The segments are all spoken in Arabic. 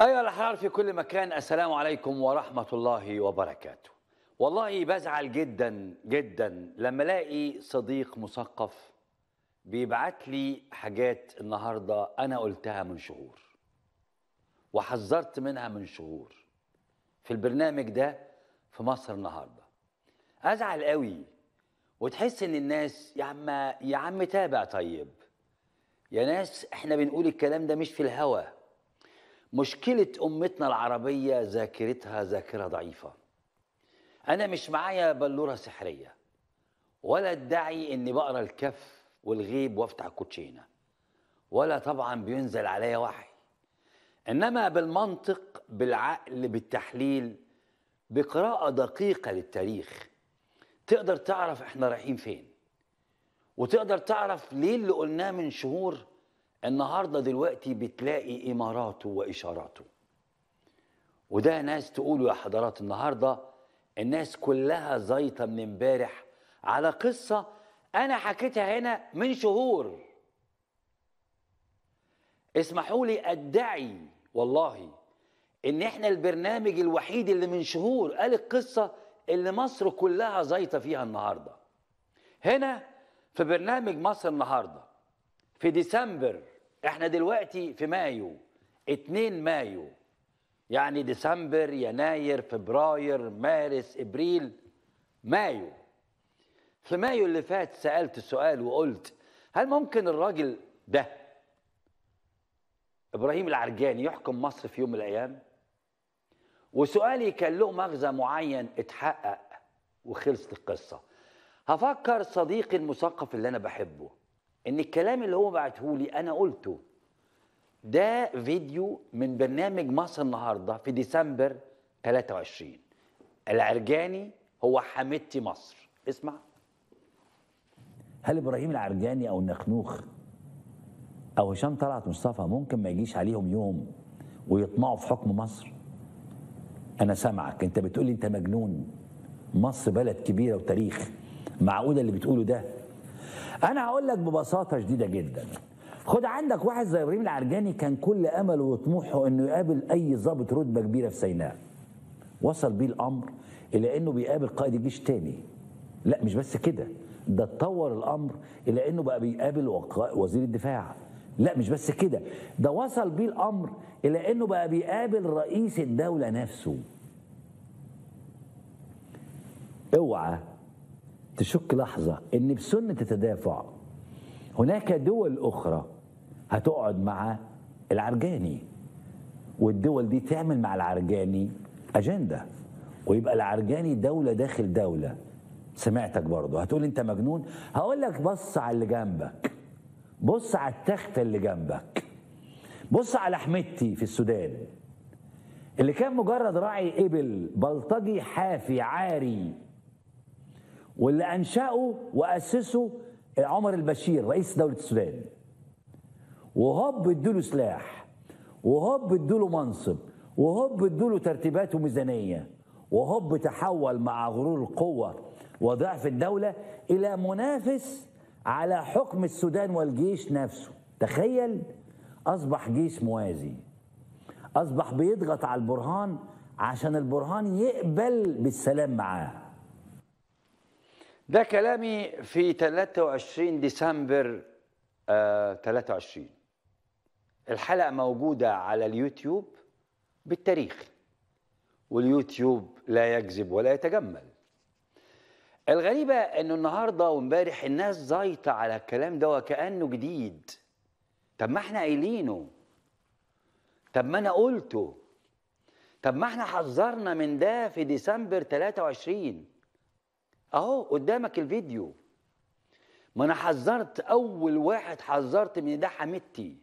أيها الأحرار في كل مكان السلام عليكم ورحمة الله وبركاته والله بزعل جدا جدا لما الاقي صديق مثقف بيبعت لي حاجات النهارده انا قلتها من شهور وحذرت منها من شهور في البرنامج ده في مصر النهارده ازعل قوي وتحس ان الناس يا عم يا عم تابع طيب يا ناس احنا بنقول الكلام ده مش في الهوا مشكلة أمتنا العربية ذاكرتها ذاكرة ضعيفة أنا مش معايا بلورة سحرية ولا ادعي إني بقرا الكف والغيب وافتح الكوتشينة ولا طبعا بينزل عليا وحي إنما بالمنطق بالعقل بالتحليل بقراءة دقيقة للتاريخ تقدر تعرف إحنا رايحين فين وتقدر تعرف ليه اللي قلناه من شهور النهارده دلوقتي بتلاقي اماراته واشاراته وده ناس تقولوا يا حضرات النهارده الناس كلها زيطه من امبارح على قصه انا حكيتها هنا من شهور اسمحوا لي ادعي والله ان احنا البرنامج الوحيد اللي من شهور قال القصه اللي مصر كلها زيطه فيها النهارده هنا في برنامج مصر النهارده في ديسمبر احنا دلوقتي في مايو 2 مايو يعني ديسمبر يناير فبراير مارس ابريل مايو في مايو اللي فات سالت السؤال وقلت هل ممكن الراجل ده ابراهيم العرجاني يحكم مصر في يوم من الايام وسؤالي كان له مغزى معين اتحقق وخلصت القصه هفكر صديقي المثقف اللي انا بحبه ان الكلام اللي هو بعته لي انا قلته ده فيديو من برنامج مصر النهارده في ديسمبر 23 العرجاني هو حميدتي مصر اسمع هل ابراهيم العرجاني او النخنوخ او هشام طلعت مصطفى ممكن ما يجيش عليهم يوم ويطمعوا في حكم مصر انا سامعك انت بتقولي انت مجنون مصر بلد كبيره وتاريخ معقوله اللي بتقوله ده انا هقول لك ببساطه شديده جدا خد عندك واحد زي ابراهيم العرجاني كان كل امله وطموحه انه يقابل اي ضابط رتبه كبيره في سيناء وصل بيه الامر الى انه بيقابل قائد الجيش تاني لا مش بس كده ده اتطور الامر الى انه بقى بيقابل وزير الدفاع لا مش بس كده ده وصل بيه الامر الى انه بقى بيقابل رئيس الدوله نفسه اوعى تشك لحظة إن بسنة التدافع هناك دول أخرى هتقعد مع العرجاني والدول دي تعمل مع العرجاني أجندة ويبقى العرجاني دولة داخل دولة سمعتك برضه هتقول أنت مجنون هقول لك بص على اللي جنبك بص على التخت اللي جنبك بص على حميدتي في السودان اللي كان مجرد راعي إبل بلطجي حافي عاري واللي انشاه واسسه عمر البشير رئيس دوله السودان وهوب ادوا له سلاح وهوب ادوا له منصب وهوب ادوا له ترتيبات وميزانيه وهوب تحول مع غرور القوه وضعف الدوله الى منافس على حكم السودان والجيش نفسه تخيل اصبح جيش موازي اصبح بيضغط على البرهان عشان البرهان يقبل بالسلام معاه ده كلامي في 23 ديسمبر آه 23 الحلقة موجودة على اليوتيوب بالتاريخ واليوتيوب لا يكذب ولا يتجمل الغريبة انه النهاردة وامبارح الناس زايطة على الكلام ده وكأنه جديد طب ما احنا قايلينه طب ما انا قلته طب ما احنا حذرنا من ده في ديسمبر 23 اهو قدامك الفيديو ما انا حذرت اول واحد حذرت من ده حميدتي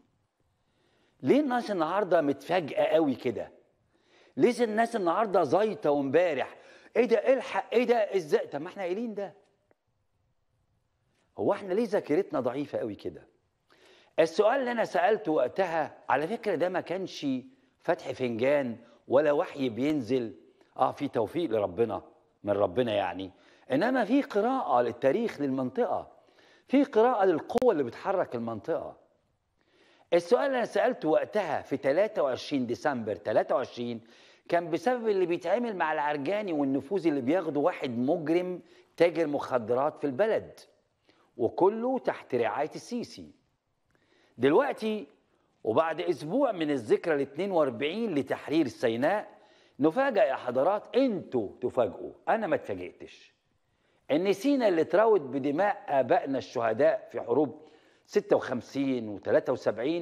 ليه الناس النهارده متفاجئه قوي كده ليه الناس النهارده زيطه وامبارح ايه ده إيه الحق ايه ده ازاي طب ما احنا قايلين ده هو احنا ليه ذاكرتنا ضعيفه قوي كده السؤال اللي انا سالته وقتها على فكره ده ما كانش فتح فنجان ولا وحي بينزل اه في توفيق لربنا من ربنا يعني انما في قراءه للتاريخ للمنطقه في قراءه للقوه اللي بتحرك المنطقه السؤال اللي انا سالته وقتها في 23 ديسمبر 23 كان بسبب اللي بيتعمل مع العرجاني والنفوذ اللي بياخده واحد مجرم تاجر مخدرات في البلد وكله تحت رعايه السيسي دلوقتي وبعد اسبوع من الذكرى ال 42 لتحرير سيناء نفاجئ يا حضرات انتوا تفاجئوا انا ما اتفاجئتش إن سينا اللي تراود بدماء آبائنا الشهداء في حروب 56 و73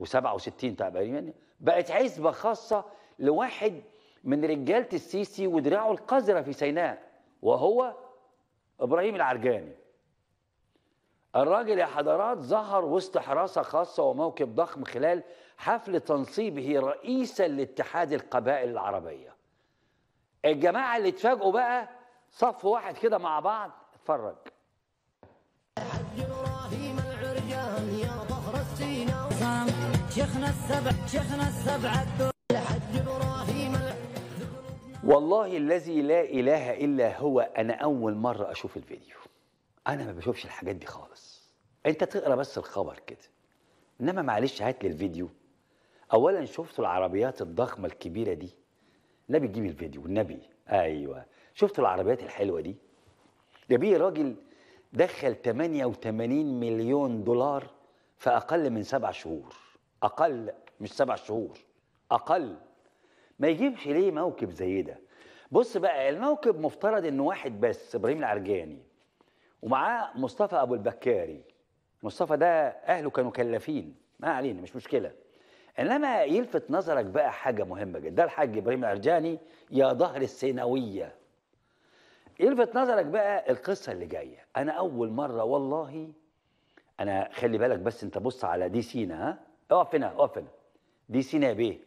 و67 تقريبا بقت عزبة خاصة لواحد من رجالة السيسي ودراعه القذرة في سيناء وهو إبراهيم العرجاني الراجل يا حضرات ظهر وسط حراسة خاصة وموكب ضخم خلال حفل تنصيبه رئيسا لاتحاد القبائل العربية الجماعة اللي اتفاجئوا بقى صف واحد كده مع بعض اتفرج حج ابراهيم يا ظهر السينا شيخنا السبع شيخنا السبع ابراهيم والله الذي لا اله الا هو انا اول مره اشوف الفيديو انا ما بشوفش الحاجات دي خالص انت تقرا بس الخبر كده انما معلش هات لي الفيديو اولا شفتوا العربيات الضخمه الكبيره دي النبي جيب الفيديو النبي ايوه شفت العربيات الحلوه دي ده بيه راجل دخل 88 مليون دولار في اقل من سبع شهور اقل مش سبع شهور اقل ما يجيبش ليه موكب زي ده بص بقى الموكب مفترض انه واحد بس ابراهيم العرجاني ومعاه مصطفى ابو البكاري مصطفى ده اهله كانوا كلفين ما علينا مش مشكله انما يلفت نظرك بقى حاجه مهمه جدا ده الحاج ابراهيم العرجاني يا ظهر السيناويه يلفت إيه نظرك بقى القصه اللي جايه انا اول مره والله انا خلي بالك بس انت بص على دي سينا ها اقف هنا اقف هنا دي سينا يا بيه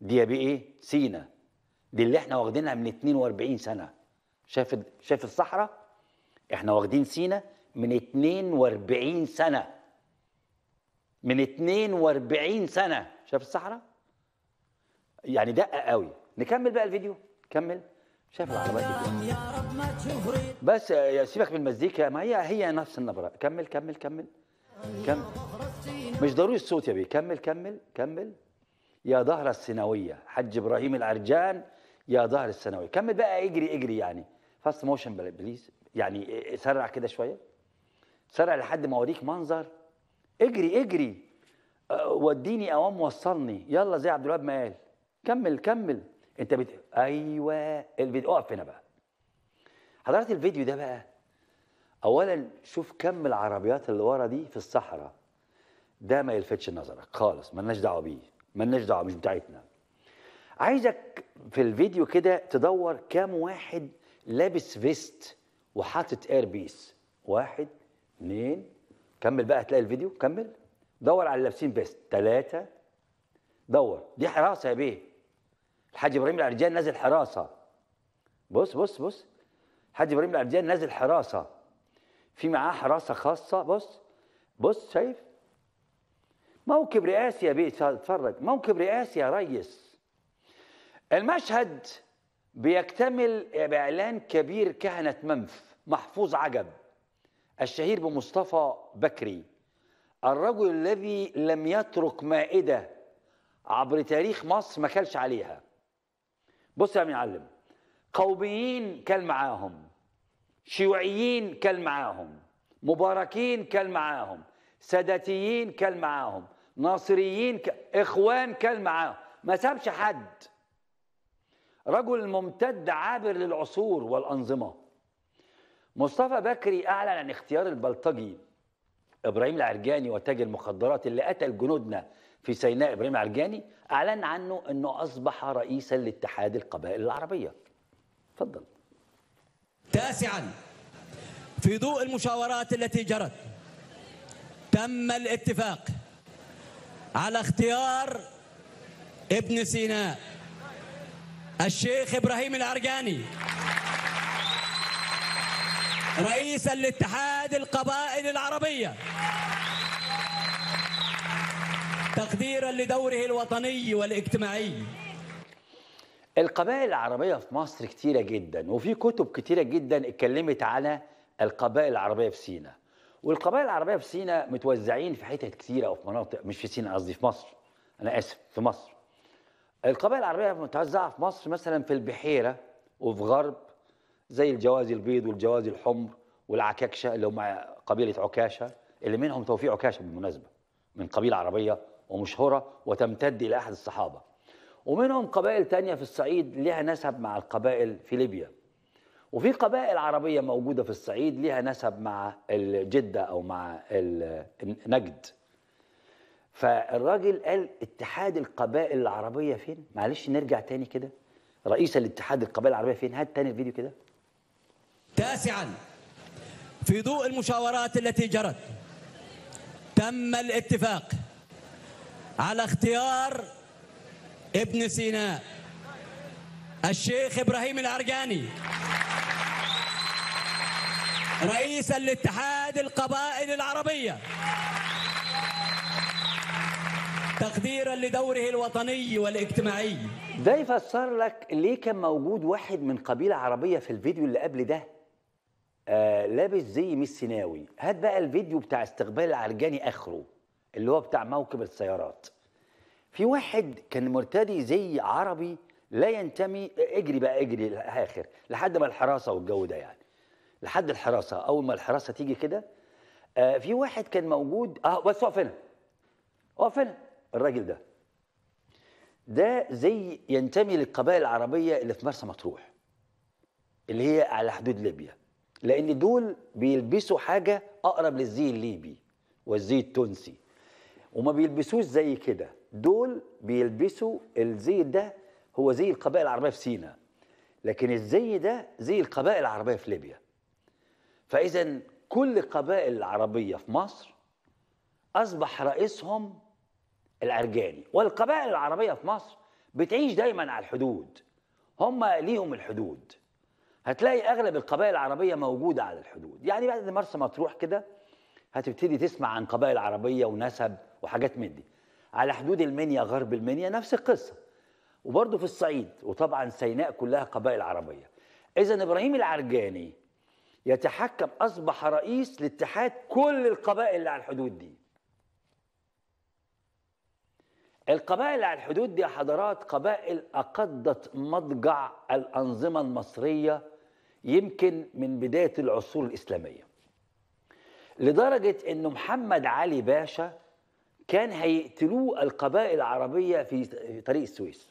دي يا بيه ايه سينا دي اللي احنا واخدينها من 42 سنه شايف شايف الصحراء احنا واخدين سينا من 42 سنه من 42 سنه شايف الصحراء يعني دقه قوي نكمل بقى الفيديو كمل شايف العربات دي بس سيبك من المزيكا ما هي هي نفس النبره كمل كمل كمل كمل مش ضروري الصوت يا بيه كمل كمل كمل يا ظهر السنويه حج ابراهيم العرجان يا ظهر السنويه كمل بقى اجري اجري يعني فاست موشن بليز يعني إيه، إيه، سرع كده شويه سرع لحد ما اوريك منظر اجري اجري أه، وديني اوام وصلني يلا زي عبد الوهاب ما قال كمل كمل انت بت... ايوه الفيديو اقف هنا بقى حضرتك الفيديو ده بقى اولا شوف كم العربيات اللي ورا دي في الصحراء ده ما يلفتش نظرك خالص مالناش دعوه بيه مالناش دعوه مش بتاعتنا عايزك في الفيديو كده تدور كام واحد لابس فيست وحاطط اير بيس واحد اثنين كمل بقى هتلاقي الفيديو كمل دور على اللابسين فيست ثلاثة دور دي حراسة يا بيه الحاج ابراهيم العرجان نازل حراسه بص بص بص الحاج ابراهيم العرجان نازل حراسه في معاه حراسه خاصه بص بص شايف موكب رئاسي يا بيت اتفرج موكب رئاسي يا ريس المشهد بيكتمل باعلان كبير كهنه منف محفوظ عجب الشهير بمصطفى بكري الرجل الذي لم يترك مائده عبر تاريخ مصر ما كلش عليها بص يا معلم قوميين كان معاهم شيوعيين كان معاهم مباركين كان معاهم ساداتيين كان معاهم ناصريين ك... اخوان كان معاهم ما سابش حد رجل ممتد عابر للعصور والانظمه مصطفى بكري اعلن عن اختيار البلطجي ابراهيم العرجاني وتاج المخدرات اللي قتل جنودنا في سيناء إبراهيم عرجاني أعلن عنه أنه أصبح رئيسا لاتحاد القبائل العربية تفضل تاسعا في ضوء المشاورات التي جرت تم الاتفاق على اختيار ابن سيناء الشيخ إبراهيم العرجاني رئيسا لاتحاد القبائل العربية تقديرا لدوره الوطني والاجتماعي القبائل العربية في مصر كتيرة جدا وفي كتب كتيرة جدا اتكلمت على القبائل العربية في سينا والقبائل العربية في سينا متوزعين في حتت كتيرة أو في مناطق مش في سينا قصدي في مصر أنا آسف في مصر القبائل العربية متوزعة في مصر مثلا في البحيرة وفي غرب زي الجوازي البيض والجوازي الحمر والعكاكشة اللي هم قبيلة عكاشة اللي منهم توفيق عكاشة بالمناسبة من قبيلة عربية ومشهورة وتمتد إلى أحد الصحابة ومنهم قبائل تانية في الصعيد لها نسب مع القبائل في ليبيا وفي قبائل عربية موجودة في الصعيد لها نسب مع الجدة أو مع نجد فالراجل قال اتحاد القبائل العربية فين؟ معلش نرجع تاني كده رئيس الاتحاد القبائل العربية فين؟ هات تاني الفيديو كده تاسعا في ضوء المشاورات التي جرت تم الاتفاق على اختيار ابن سيناء الشيخ إبراهيم العرجاني رئيسا لاتحاد القبائل العربية تقديرا لدوره الوطني والاجتماعي ده يفسر لك ليه كان موجود واحد من قبيلة عربية في الفيديو اللي قبل ده آه لابس زي ميس سيناوي هات بقى الفيديو بتاع استقبال العرجاني آخره اللي هو بتاع موكب السيارات في واحد كان مرتدي زي عربي لا ينتمي اجري بقى اجري الاخر لحد ما الحراسه والجو ده يعني لحد الحراسه اول ما الحراسه تيجي كده آه في واحد كان موجود اه بس اقف هنا اقف هنا الراجل ده ده زي ينتمي للقبائل العربيه اللي في مرسى مطروح اللي هي على حدود ليبيا لان دول بيلبسوا حاجه اقرب للزي الليبي والزي التونسي وما بيلبسوش زي كده دول بيلبسوا الزي ده هو زي القبائل العربيه في سينا لكن الزي ده زي القبائل العربيه في ليبيا فاذا كل قبائل العربيه في مصر اصبح رئيسهم العرجاني والقبائل العربيه في مصر بتعيش دايما على الحدود هم ليهم الحدود هتلاقي اغلب القبائل العربيه موجوده على الحدود يعني بعد مرسى مطروح كده هتبتدي تسمع عن قبائل عربيه ونسب وحاجات من دي على حدود المنيا غرب المنيا نفس القصه وبرضه في الصعيد وطبعا سيناء كلها قبائل عربيه اذا ابراهيم العرجاني يتحكم اصبح رئيس لاتحاد كل القبائل اللي على الحدود دي القبائل اللي على الحدود دي حضرات قبائل أقضت مضجع الأنظمة المصرية يمكن من بداية العصور الإسلامية لدرجة أن محمد علي باشا كان هيقتلوه القبائل العربية في طريق السويس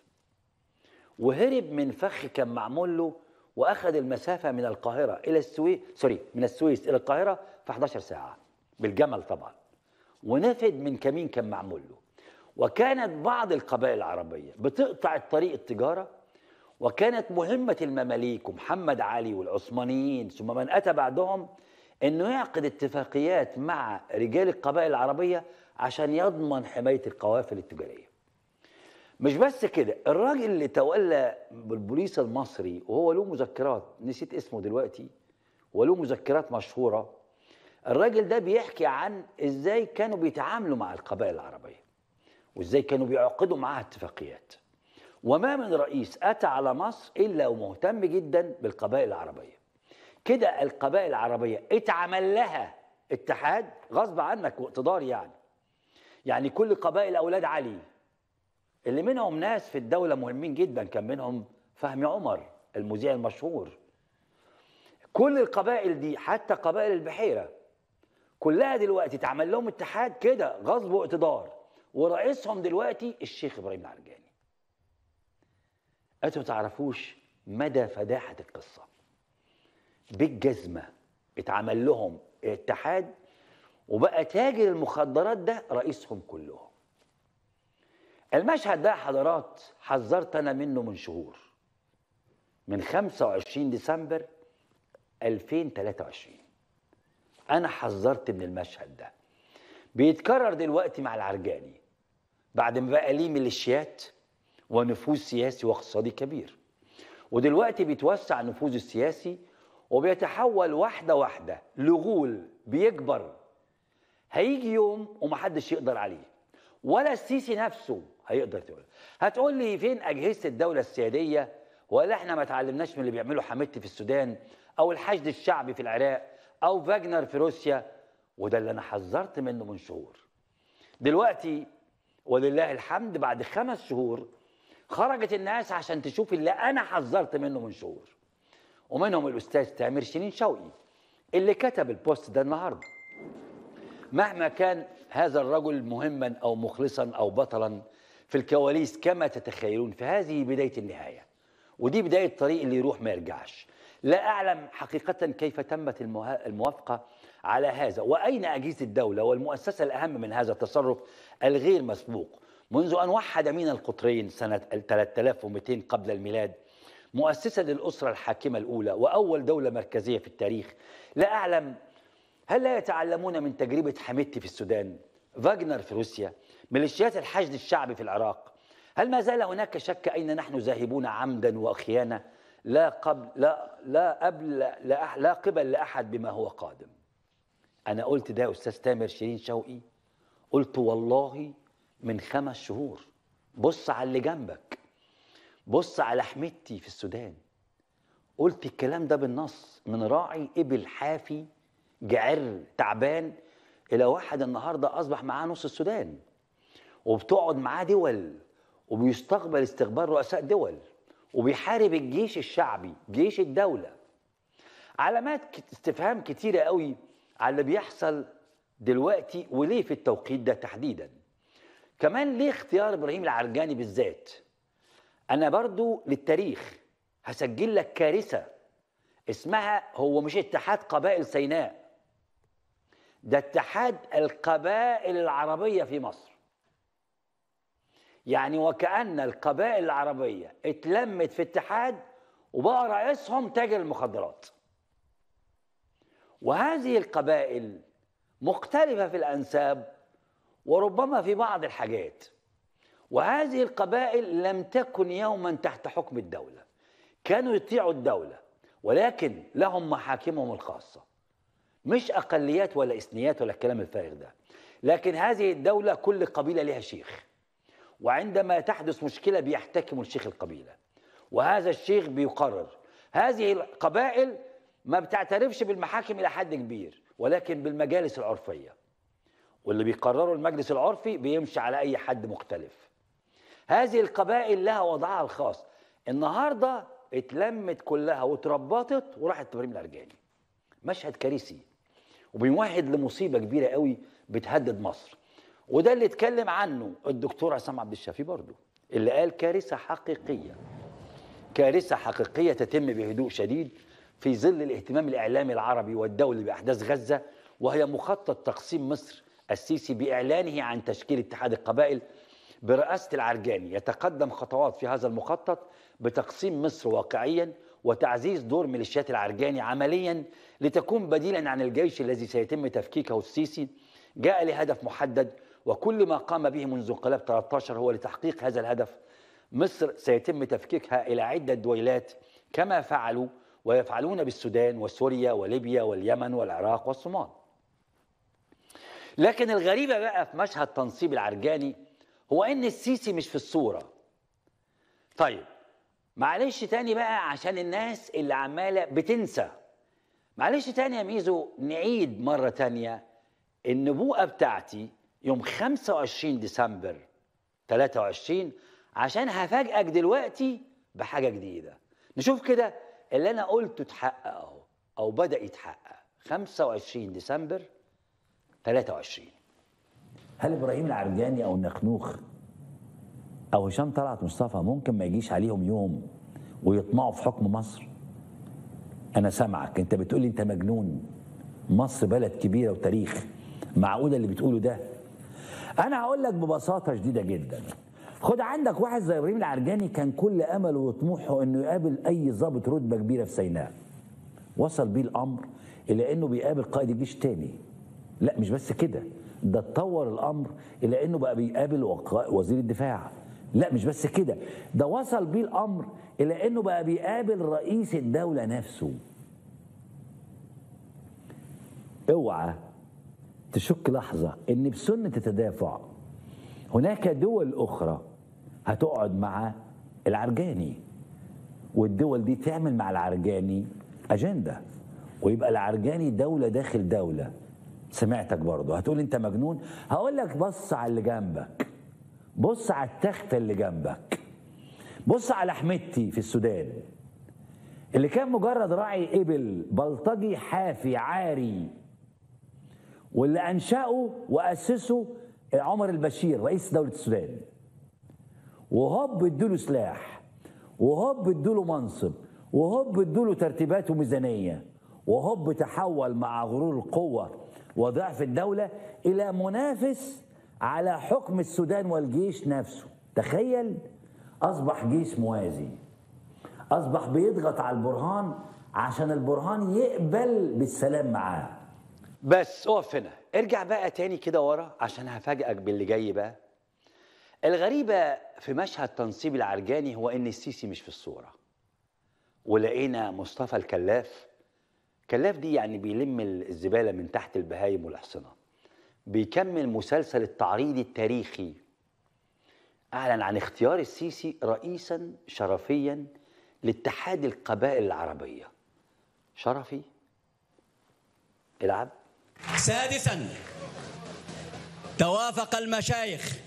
وهرب من فخ كان معمول له واخذ المسافه من القاهره الى السويس سوري من السويس الى القاهره في 11 ساعه بالجمل طبعا ونفد من كمين كان معمول له وكانت بعض القبائل العربيه بتقطع الطريق التجاره وكانت مهمه المماليك ومحمد علي والعثمانيين ثم من اتى بعدهم انه يعقد اتفاقيات مع رجال القبائل العربيه عشان يضمن حمايه القوافل التجاريه مش بس كده الراجل اللي تولى بالبوليس المصري وهو له مذكرات نسيت اسمه دلوقتي وله مذكرات مشهوره الراجل ده بيحكي عن ازاي كانوا بيتعاملوا مع القبائل العربيه وازاي كانوا بيعقدوا معاها اتفاقيات وما من رئيس اتى على مصر الا ومهتم جدا بالقبائل العربيه كده القبائل العربيه اتعمل لها اتحاد غصب عنك واقتدار يعني يعني كل قبائل أولاد علي اللي منهم ناس في الدولة مهمين جدا كان منهم فهمي عمر المذيع المشهور كل القبائل دي حتى قبائل البحيرة كلها دلوقتي اتعمل لهم اتحاد كده غصب واقتدار ورئيسهم دلوقتي الشيخ إبراهيم العرجاني أنتوا تعرفوش مدى فداحة القصة بالجزمة اتعمل لهم اتحاد وبقى تاجر المخدرات ده رئيسهم كلهم المشهد ده حضرات حذرت انا منه من شهور من 25 ديسمبر 2023 انا حذرت من المشهد ده بيتكرر دلوقتي مع العرجاني بعد ما بقى ليه ميليشيات ونفوذ سياسي واقتصادي كبير ودلوقتي بيتوسع نفوذه السياسي وبيتحول واحده واحده لغول بيكبر هيجي يوم ومحدش يقدر عليه ولا السيسي نفسه هيقدر تقول هتقول لي فين اجهزه الدوله السياديه ولا احنا ما اتعلمناش من اللي بيعمله حميدتي في السودان او الحشد الشعبي في العراق او فاجنر في روسيا وده اللي انا حذرت منه من شهور دلوقتي ولله الحمد بعد خمس شهور خرجت الناس عشان تشوف اللي انا حذرت منه من شهور ومنهم الاستاذ تامر شيرين شوقي اللي كتب البوست ده النهارده مهما كان هذا الرجل مهما أو مخلصا أو بطلا في الكواليس كما تتخيلون فهذه بداية النهاية ودي بداية الطريق اللي يروح ما يرجعش لا أعلم حقيقة كيف تمت الموافقة على هذا وأين أجهزة الدولة والمؤسسة الأهم من هذا التصرف الغير مسبوق منذ أن وحد من القطرين سنة 3200 قبل الميلاد مؤسسة للأسرة الحاكمة الأولى وأول دولة مركزية في التاريخ لا أعلم هل لا يتعلمون من تجربة حميدتي في السودان فاجنر في روسيا ميليشيات الحشد الشعبي في العراق هل ما زال هناك شك أين نحن ذاهبون عمدا وخيانة لا قبل لا لا قبل لا, لا قبل لأحد بما هو قادم أنا قلت ده أستاذ تامر شيرين شوقي قلت والله من خمس شهور بص على اللي جنبك بص على حميدتي في السودان قلت الكلام ده بالنص من راعي ابل حافي جعر تعبان الى واحد النهارده اصبح معاه نص السودان وبتقعد معاه دول وبيستقبل استقبال رؤساء دول وبيحارب الجيش الشعبي جيش الدوله علامات استفهام كتيره قوي على اللي بيحصل دلوقتي وليه في التوقيت ده تحديدا كمان ليه اختيار ابراهيم العرجاني بالذات انا برضو للتاريخ هسجل لك كارثه اسمها هو مش اتحاد قبائل سيناء ده اتحاد القبائل العربية في مصر يعني وكأن القبائل العربية اتلمت في اتحاد وبقى رئيسهم تاجر المخدرات وهذه القبائل مختلفة في الأنساب وربما في بعض الحاجات وهذه القبائل لم تكن يوما تحت حكم الدولة كانوا يطيعوا الدولة ولكن لهم محاكمهم الخاصه مش اقليات ولا اثنيات ولا الكلام الفارغ ده لكن هذه الدوله كل قبيله لها شيخ وعندما تحدث مشكله بيحتكم الشيخ القبيله وهذا الشيخ بيقرر هذه القبائل ما بتعترفش بالمحاكم الى حد كبير ولكن بالمجالس العرفيه واللي بيقرروا المجلس العرفي بيمشي على اي حد مختلف هذه القبائل لها وضعها الخاص النهارده اتلمت كلها وتربطت وراحت تبريم الارجاني مشهد كارثي وبيمهد لمصيبه كبيره قوي بتهدد مصر وده اللي اتكلم عنه الدكتور عصام عبد الشافي برضه اللي قال كارثه حقيقيه كارثه حقيقيه تتم بهدوء شديد في ظل الاهتمام الاعلامي العربي والدولي باحداث غزه وهي مخطط تقسيم مصر السيسي باعلانه عن تشكيل اتحاد القبائل برئاسه العرجاني يتقدم خطوات في هذا المخطط بتقسيم مصر واقعيا وتعزيز دور ميليشيات العرجاني عمليا لتكون بديلا عن الجيش الذي سيتم تفكيكه السيسي جاء لهدف محدد وكل ما قام به منذ انقلاب 13 هو لتحقيق هذا الهدف مصر سيتم تفكيكها إلى عدة دويلات كما فعلوا ويفعلون بالسودان وسوريا وليبيا واليمن والعراق والصومال لكن الغريبة بقى في مشهد تنصيب العرجاني هو أن السيسي مش في الصورة طيب معلش تاني بقى عشان الناس اللي عماله بتنسى معلش تاني يا ميزو نعيد مره تانيه النبوءه بتاعتي يوم 25 ديسمبر 23 عشان هفاجئك دلوقتي بحاجه جديده نشوف كده اللي انا قلته اتحقق اهو او بدا يتحقق 25 ديسمبر 23 هل ابراهيم العرجاني او النخنوخ او هشام طلعت مصطفى ممكن ما يجيش عليهم يوم ويطمعوا في حكم مصر انا سامعك انت بتقول لي انت مجنون مصر بلد كبيره وتاريخ معقوله اللي بتقوله ده انا هقول لك ببساطه شديده جدا خد عندك واحد زي ابراهيم العرجاني كان كل امله وطموحه انه يقابل اي ضابط رتبه كبيره في سيناء وصل بيه الامر الى انه بيقابل قائد الجيش تاني لا مش بس كده ده اتطور الامر الى انه بقى بيقابل وزير الدفاع لا مش بس كده ده وصل بيه الامر الى انه بقى بيقابل رئيس الدوله نفسه اوعى تشك لحظه ان بسنه التدافع هناك دول اخرى هتقعد مع العرجاني والدول دي تعمل مع العرجاني اجنده ويبقى العرجاني دوله داخل دوله سمعتك برضه هتقول انت مجنون هقول لك بص على اللي جنبك بص على التخت اللي جنبك بص على حمدتي في السودان اللي كان مجرد راعي ابل بلطجي حافي عاري واللي انشاه واسسه عمر البشير رئيس دوله السودان وهوب اديله سلاح وهوب اديله منصب وهوب اديله ترتيبات وميزانيه وهوب تحول مع غرور القوه وضعف الدوله الى منافس على حكم السودان والجيش نفسه تخيل أصبح جيش موازي أصبح بيضغط على البرهان عشان البرهان يقبل بالسلام معاه بس اقف هنا ارجع بقى تاني كده ورا عشان هفاجئك باللي جاي بقى الغريبة في مشهد تنصيب العرجاني هو إن السيسي مش في الصورة ولقينا مصطفى الكلاف كلاف دي يعني بيلم الزبالة من تحت البهايم والحصنات بيكمل مسلسل التعريض التاريخي أعلن عن اختيار السيسي رئيسا شرفيا لاتحاد القبائل العربية شرفي العب سادسا توافق المشايخ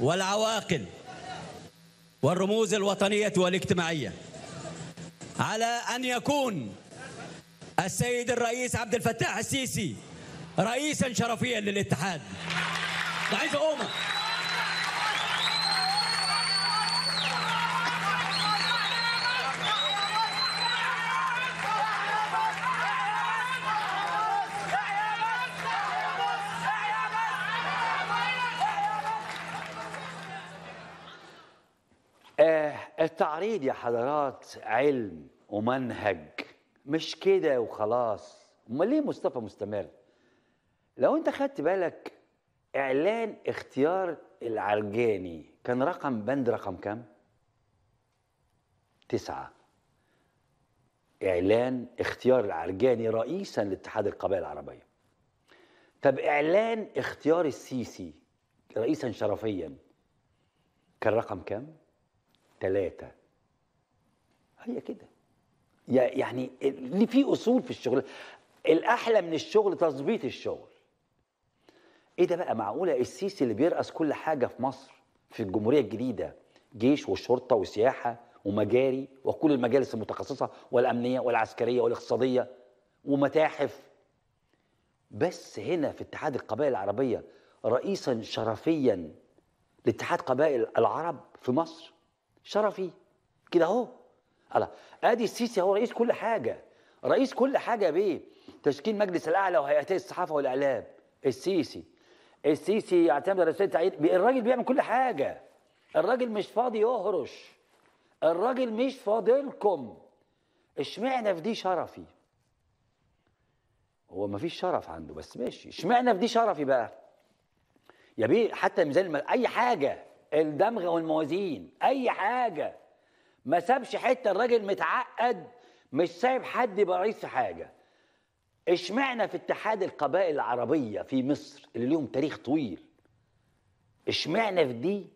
والعواقل والرموز الوطنية والاجتماعية على أن يكون السيد الرئيس عبد الفتاح السيسي رئيسا شرفيا للاتحاد عايز اقوم آه، التعريض يا حضرات علم ومنهج مش كده وخلاص امال ليه مصطفى مستمر لو انت خدت بالك اعلان اختيار العرجاني كان رقم بند رقم كم تسعة اعلان اختيار العرجاني رئيسا لاتحاد القبائل العربيه طب اعلان اختيار السيسي رئيسا شرفيا كان رقم كم ثلاثة هي كده يعني اللي في اصول في الشغل الاحلى من الشغل تظبيط الشغل ايه ده بقى معقوله السيسي اللي بيرأس كل حاجه في مصر في الجمهوريه الجديده جيش وشرطه وسياحه ومجاري وكل المجالس المتخصصه والامنيه والعسكريه والاقتصاديه ومتاحف بس هنا في اتحاد القبائل العربيه رئيسا شرفيا لاتحاد قبائل العرب في مصر شرفي كده اهو الله ادي السيسي هو رئيس كل حاجه رئيس كل حاجه يا بيه تشكيل مجلس الاعلى وهيئتي الصحافه والاعلام السيسي السيسي يعتمد على رئاسة سعيد الراجل بيعمل كل حاجة الراجل مش فاضي يهرش الراجل مش لكم اشمعنى في دي شرفي هو مفيش شرف عنده بس ماشي اشمعنى في دي شرفي بقى يا بيه حتى ميزان اي حاجه الدمغه والموازين اي حاجه ما سابش حته الراجل متعقد مش سايب حد يبقى رئيس في حاجه اشمعنى في اتحاد القبائل العربية في مصر اللي ليهم تاريخ طويل اشمعنى في دي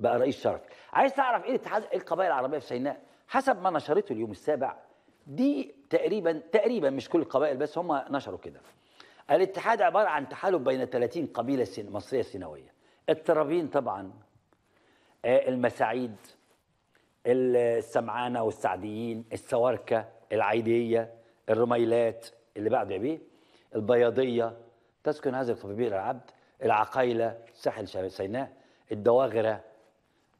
بقى رئيس شرفي عايز تعرف ايه اتحاد إيه القبائل العربية في سيناء حسب ما نشرته اليوم السابع دي تقريبا تقريبا مش كل القبائل بس هم نشروا كده الاتحاد عبارة عن تحالف بين 30 قبيلة مصرية سيناوية الترابين طبعا آه، المساعيد السمعانة والسعديين السواركة العيدية الرميلات اللي بعده يا بيه البياضية تسكن هذه القبيبية العبد العقيلة ساحل سيناء الدواغرة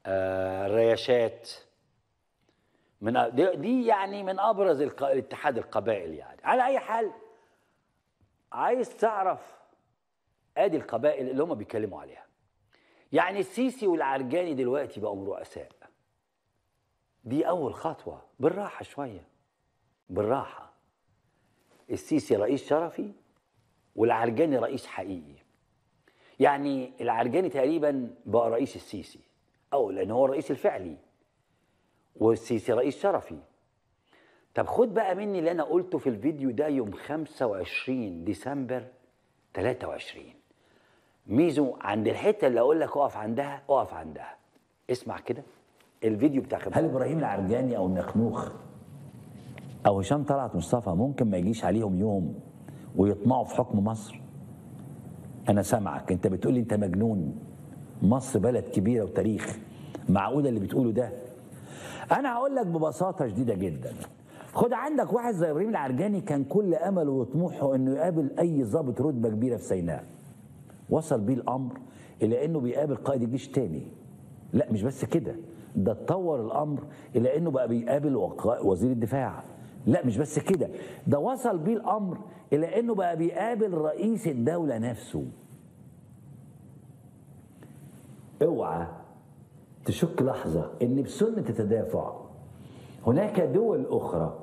آه الرياشات من دي يعني من ابرز الاتحاد القبائل يعني على اي حال عايز تعرف ادي القبائل اللي هم بيتكلموا عليها يعني السيسي والعرجاني دلوقتي بقوا رؤساء دي اول خطوه بالراحه شويه بالراحه السيسي رئيس شرفي والعرجاني رئيس حقيقي يعني العرجاني تقريبا بقى رئيس السيسي او لان هو الرئيس الفعلي والسيسي رئيس شرفي طب خد بقى مني اللي انا قلته في الفيديو ده يوم 25 ديسمبر 23 ميزو عند الحته اللي اقول لك اقف عندها اقف عندها اسمع كده الفيديو بتاع هل ابراهيم العرجاني او النخنوخ او هشام طلعت مصطفى ممكن ما يجيش عليهم يوم ويطمعوا في حكم مصر انا سامعك انت بتقول لي انت مجنون مصر بلد كبيره وتاريخ معقوله اللي بتقوله ده انا هقول لك ببساطه شديده جدا خد عندك واحد زي ابراهيم العرجاني كان كل امله وطموحه انه يقابل اي ضابط رتبه كبيره في سيناء وصل بيه الامر الى انه بيقابل قائد الجيش تاني لا مش بس كده ده اتطور الامر الى انه بقى بيقابل وزير الدفاع لا مش بس كده ده وصل بيه الامر الى انه بقى بيقابل رئيس الدوله نفسه اوعى تشك لحظه ان بسنه التدافع هناك دول اخرى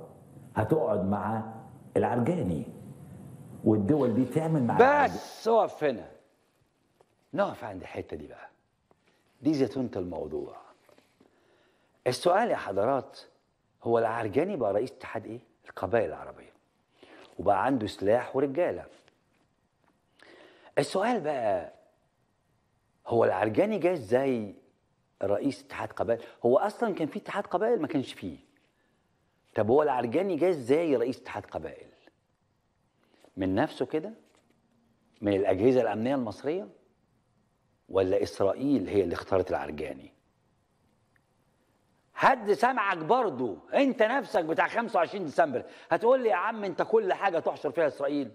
هتقعد مع العرجاني والدول دي تعمل مع بس اقف هنا نقف عند الحته دي بقى دي زيتونه الموضوع السؤال يا حضرات هو العرجاني بقى رئيس اتحاد ايه؟ القبائل العربيه. وبقى عنده سلاح ورجاله. السؤال بقى هو العرجاني جه ازاي رئيس اتحاد قبائل؟ هو اصلا كان في اتحاد قبائل ما كانش فيه. طب هو العرجاني جه ازاي رئيس اتحاد قبائل؟ من نفسه كده؟ من الاجهزه الامنيه المصريه؟ ولا اسرائيل هي اللي اختارت العرجاني؟ هد سمعك برضه انت نفسك بتاع 25 ديسمبر هتقول لي يا عم انت كل حاجه تحشر فيها اسرائيل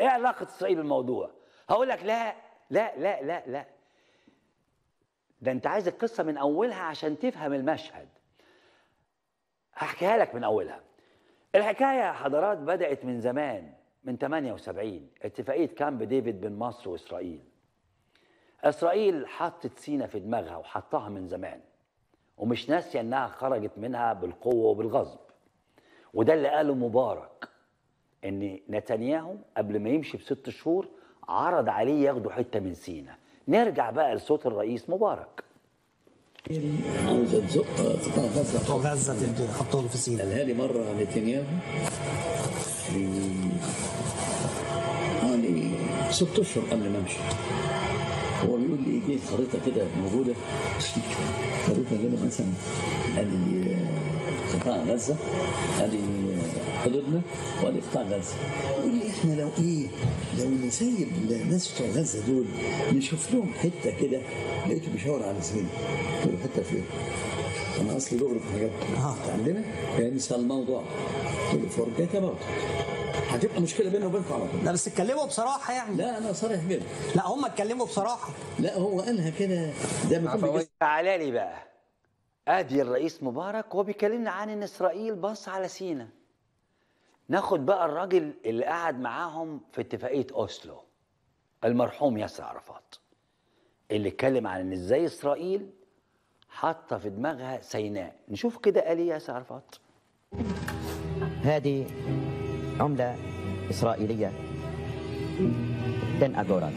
ايه علاقه اسرائيل بالموضوع هقول لك لا لا لا لا لا ده انت عايز القصه من اولها عشان تفهم المشهد هحكيها لك من اولها الحكايه يا حضرات بدات من زمان من 78 اتفاقيه كامب ديفيد بين مصر واسرائيل اسرائيل حطت سينا في دماغها وحطها من زمان ومش ناسيه انها خرجت منها بالقوه وبالغصب وده اللي قاله مبارك ان نتنياهو قبل ما يمشي بست شهور عرض عليه ياخدوا حته من سينا نرجع بقى لصوت الرئيس مبارك عاوز تزق قطاع غزه قطاع غزه حطهم في سينا قالها لي مره نتنياهو يعني ست اشهر قبل ما امشي هو بيقول لي ايه خريطه كده موجوده خريطه كده مثلا قال لي آه، قطاع غزه قال لي آه، حدودنا وقال لي قطاع غزه يقول لي احنا لو ايه لو نسيب الناس بتوع غزه دول نشوف لهم حته كده لقيته بيشاور على زميلي قلت له حته فين؟ انا اصلي بغرب حاجات اه عندنا انسى يعني الموضوع قلت له فورجيت اباوت هتبقى مشكله بيننا وبينكم على طول لا بس اتكلموا بصراحه يعني لا انا صريح جدا لا هم اتكلموا بصراحه لا هو انهى كده ده ما تعالى لي بقى ادي الرئيس مبارك وهو بيكلمنا عن ان اسرائيل بص على سينا ناخد بقى الراجل اللي قعد معاهم في اتفاقيه اوسلو المرحوم ياسر عرفات اللي اتكلم عن ان ازاي اسرائيل حاطه في دماغها سيناء نشوف كده قال ايه ياسر عرفات هذه عملة إسرائيلية 10 أجورات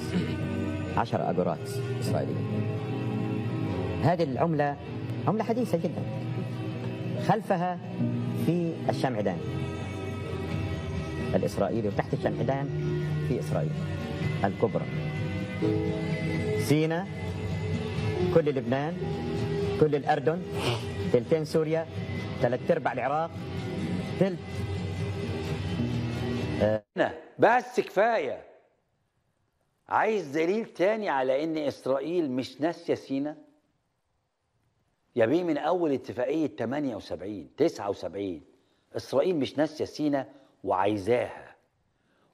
10 أجورات إسرائيلية هذه العملة عملة حديثة جدا خلفها في الشمعدان الإسرائيلي وتحت الشمعدان في إسرائيل الكبرى سينا كل لبنان كل الأردن ثلثين سوريا ثلاث أرباع العراق ثلث بس كفايه عايز دليل تاني على ان اسرائيل مش ناسيه سينا يا بيه من اول اتفاقيه 78 79 اسرائيل مش ناسيه سينا وعايزاها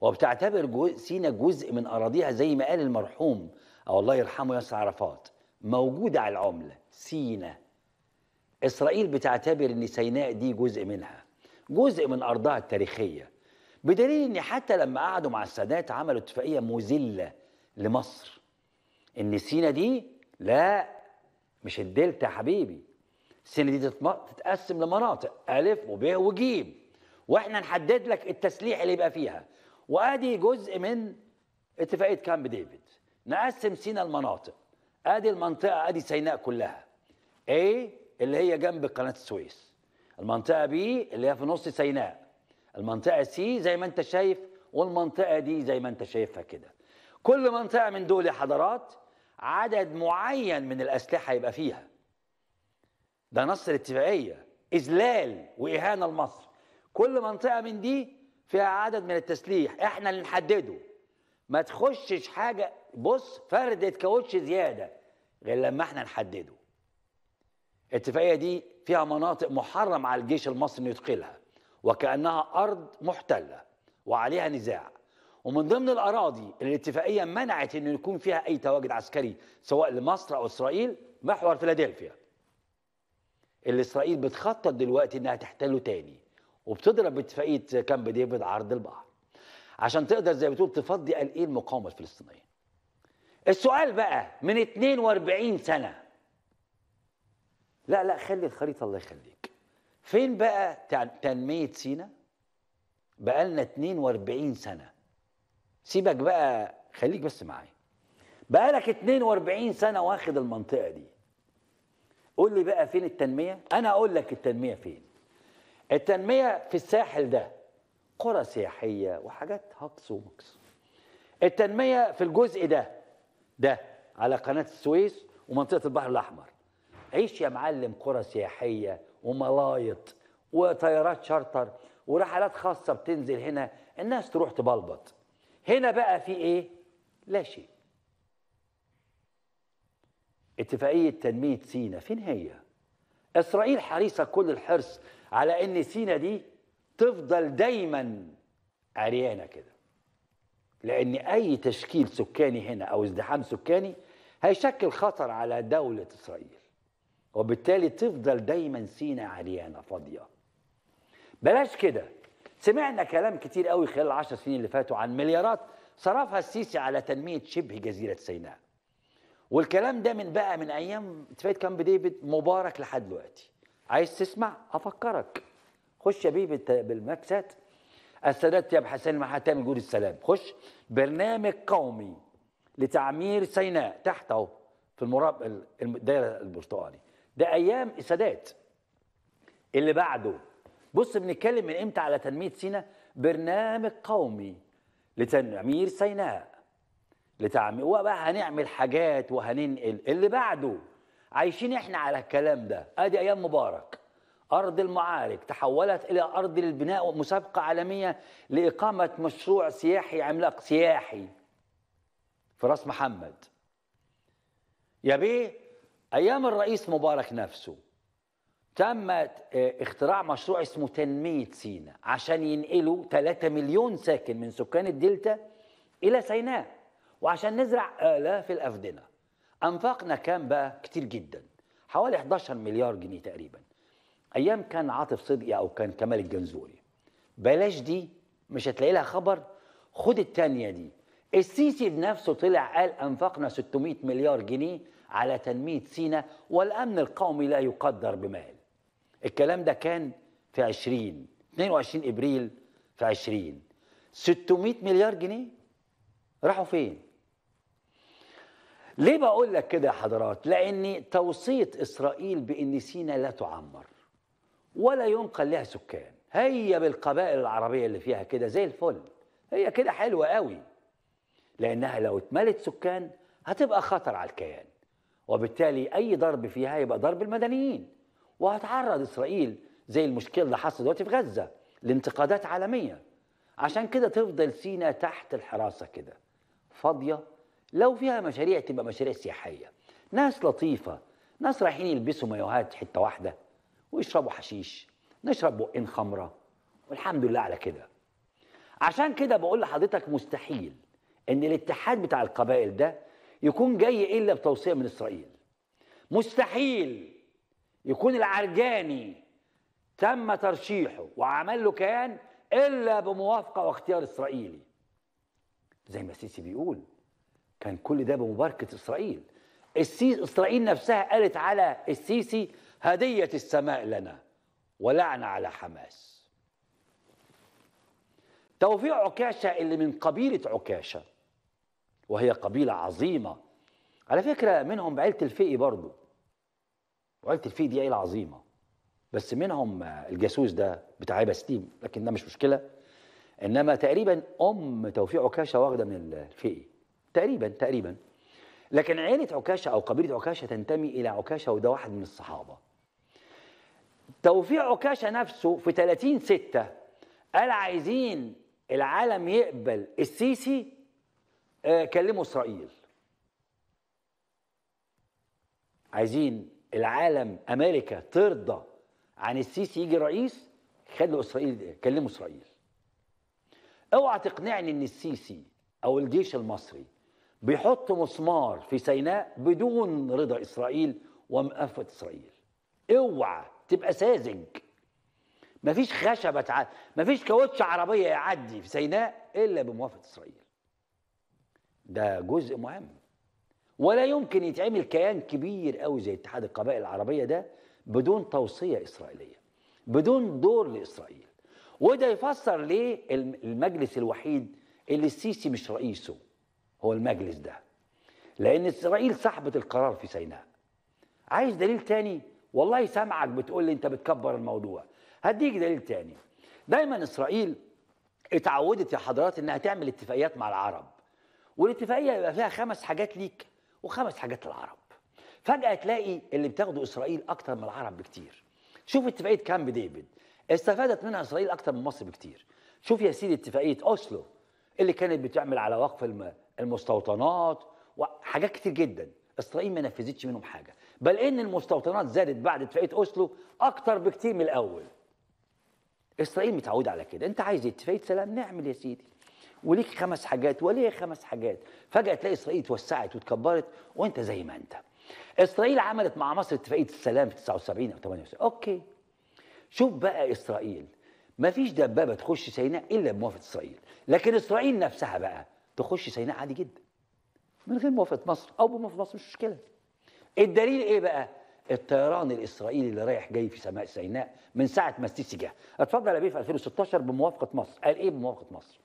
وبتعتبر سينا جزء من اراضيها زي ما قال المرحوم او الله يرحمه ياسر عرفات موجوده على العمله سينا اسرائيل بتعتبر ان سيناء دي جزء منها جزء من ارضها التاريخيه بدليل ان حتى لما قعدوا مع السادات عملوا اتفاقيه مذله لمصر ان سينا دي لا مش الدلتا يا حبيبي سينا دي تتقسم لمناطق الف وب وجيم واحنا نحدد لك التسليح اللي يبقى فيها وادي جزء من اتفاقيه كامب ديفيد نقسم سينا المناطق ادي المنطقه ادي سيناء كلها ايه اللي هي جنب قناه السويس المنطقه بي اللي هي في نص سيناء المنطقه سي زي ما انت شايف والمنطقه دي زي ما انت شايفها كده كل منطقه من دول يا حضرات عدد معين من الاسلحه يبقى فيها ده نص الاتفاقيه اذلال واهانه لمصر كل منطقه من دي فيها عدد من التسليح احنا اللي نحدده ما تخشش حاجه بص فردة كاوتش زياده غير لما احنا نحدده الاتفاقيه دي فيها مناطق محرم على الجيش المصري انه يدخلها وكأنها أرض محتلة وعليها نزاع ومن ضمن الأراضي اللي الاتفاقية منعت أن يكون فيها أي تواجد عسكري سواء لمصر أو إسرائيل محور فيلادلفيا اللي إسرائيل بتخطط دلوقتي أنها تحتله تاني وبتضرب باتفاقية كامب ديفيد عرض البحر عشان تقدر زي ما بتقول تفضي قال إيه المقاومة الفلسطينية السؤال بقى من 42 سنة لا لا خلي الخريطة الله يخليك فين بقى تنمية سينا؟ بقى لنا 42 سنة سيبك بقى خليك بس معايا بقى لك 42 سنة واخد المنطقة دي قول لي بقى فين التنمية؟ أنا أقول لك التنمية فين التنمية في الساحل ده قرى سياحية وحاجات هقص ومكس التنمية في الجزء ده ده على قناة السويس ومنطقة البحر الأحمر عيش يا معلم قرى سياحية وملايط وطيارات شارتر ورحلات خاصة بتنزل هنا الناس تروح تبلبط هنا بقى في ايه لا شيء اتفاقية تنمية سينا فين هي اسرائيل حريصة كل الحرص على ان سينا دي تفضل دايما عريانة كده لان اي تشكيل سكاني هنا او ازدحام سكاني هيشكل خطر على دولة اسرائيل وبالتالي تفضل دايما سينا عريانه فاضيه بلاش كده سمعنا كلام كتير قوي خلال العشر سنين اللي فاتوا عن مليارات صرفها السيسي على تنميه شبه جزيره سيناء والكلام ده من بقى من ايام اتفاقيه كامب ديفيد مبارك لحد دلوقتي عايز تسمع افكرك خش يا بيه بالمكسات السادات يا حسين محاتم يقول السلام خش برنامج قومي لتعمير سيناء تحت اهو في المراب الدايره البرتقالي ده ايام السادات اللي بعده بص بنتكلم من امتى على تنميه سيناء برنامج قومي لتنمير سيناء لتعمير وبقى هنعمل حاجات وهننقل اللي بعده عايشين احنا على الكلام ده ادي ايام مبارك ارض المعارك تحولت الى ارض للبناء ومسابقه عالميه لاقامه مشروع سياحي عملاق سياحي في راس محمد يا بيه ايام الرئيس مبارك نفسه تم آه، اختراع مشروع اسمه تنميه سيناء عشان ينقلوا 3 مليون ساكن من سكان الدلتا الى سيناء وعشان نزرع الاف الافدنه انفقنا كام بقى كتير جدا حوالي 11 مليار جنيه تقريبا ايام كان عاطف صدقي او كان كمال الجنزوري بلاش دي مش هتلاقي لها خبر خد التانيه دي السيسي بنفسه طلع قال انفقنا 600 مليار جنيه على تنمية سينا والأمن القومي لا يقدر بمال الكلام ده كان في 20 22 إبريل في 20 600 مليار جنيه راحوا فين؟ ليه بقول لك كده يا حضرات؟ لأن توصية إسرائيل بأن سينا لا تعمر ولا ينقل لها سكان هي بالقبائل العربية اللي فيها كده زي الفل هي كده حلوة قوي لأنها لو اتملت سكان هتبقى خطر على الكيان وبالتالي أي ضرب فيها يبقى ضرب المدنيين وهتعرض إسرائيل زي المشكلة اللي حصلت دلوقتي في غزة لانتقادات عالمية عشان كده تفضل سينا تحت الحراسة كده فاضية لو فيها مشاريع تبقى مشاريع سياحية ناس لطيفة ناس رايحين يلبسوا مايوهات حتة واحدة ويشربوا حشيش نشرب بقين خمرة والحمد لله على كده عشان كده بقول لحضرتك مستحيل ان الاتحاد بتاع القبائل ده يكون جاي الا بتوصيه من اسرائيل مستحيل يكون العرجاني تم ترشيحه وعمل له كيان الا بموافقه واختيار اسرائيلي زي ما السيسي بيقول كان كل ده بمباركه اسرائيل السيس اسرائيل نفسها قالت على السيسي هديه السماء لنا ولعنه على حماس توفيق عكاشه اللي من قبيله عكاشه وهي قبيلة عظيمة على فكرة منهم بعيلة الفقي برضو وعيلة الفقي دي عيلة عظيمة بس منهم الجاسوس ده بتاع ستيم لكن ده مش مشكلة إنما تقريبا أم توفيق عكاشة واخدة من الفقي تقريبا تقريبا لكن عيلة عكاشة أو قبيلة عكاشة تنتمي إلى عكاشة وده واحد من الصحابة توفيق عكاشة نفسه في 30 ستة قال عايزين العالم يقبل السيسي آه، كلموا اسرائيل عايزين العالم امريكا ترضى عن السيسي يجي رئيس خلوا اسرائيل كلموا اسرائيل اوعى تقنعني ان السيسي او الجيش المصري بيحط مسمار في سيناء بدون رضا اسرائيل ومقافه اسرائيل اوعى تبقى ساذج مفيش خشبه تعدي مفيش كاوتش عربيه يعدي في سيناء الا بموافقه اسرائيل ده جزء مهم ولا يمكن يتعمل كيان كبير قوي زي اتحاد القبائل العربيه ده بدون توصيه اسرائيليه بدون دور لاسرائيل وده يفسر ليه المجلس الوحيد اللي السيسي مش رئيسه هو المجلس ده لان اسرائيل سحبت القرار في سيناء عايز دليل تاني والله سامعك بتقول لي انت بتكبر الموضوع هديك دليل تاني دايما اسرائيل اتعودت يا حضرات انها تعمل اتفاقيات مع العرب والاتفاقيه يبقى فيها خمس حاجات ليك وخمس حاجات للعرب فجاه تلاقي اللي بتاخده اسرائيل اكتر من العرب بكتير شوف اتفاقيه كامب ديفيد استفادت منها اسرائيل اكتر من مصر بكتير شوف يا سيدي اتفاقيه اوسلو اللي كانت بتعمل على وقف المستوطنات وحاجات كتير جدا اسرائيل ما نفذتش منهم حاجه بل ان المستوطنات زادت بعد اتفاقيه اوسلو اكتر بكتير من الاول اسرائيل متعوده على كده انت عايز اتفاقيه سلام نعمل يا سيدي وليك خمس حاجات وليه خمس حاجات فجأة تلاقي إسرائيل اتوسعت وتكبرت وأنت زي ما أنت إسرائيل عملت مع مصر اتفاقية السلام في 79 أو 78 أوكي شوف بقى إسرائيل ما فيش دبابة تخش سيناء إلا بموافقة إسرائيل لكن إسرائيل نفسها بقى تخش سيناء عادي جدا من غير موافقة مصر أو بموافقة مصر مش مشكلة الدليل إيه بقى؟ الطيران الاسرائيلي اللي رايح جاي في سماء سيناء من ساعه ما السيسي جه اتفضل يا بيه في 2016 بموافقه مصر قال ايه بموافقه مصر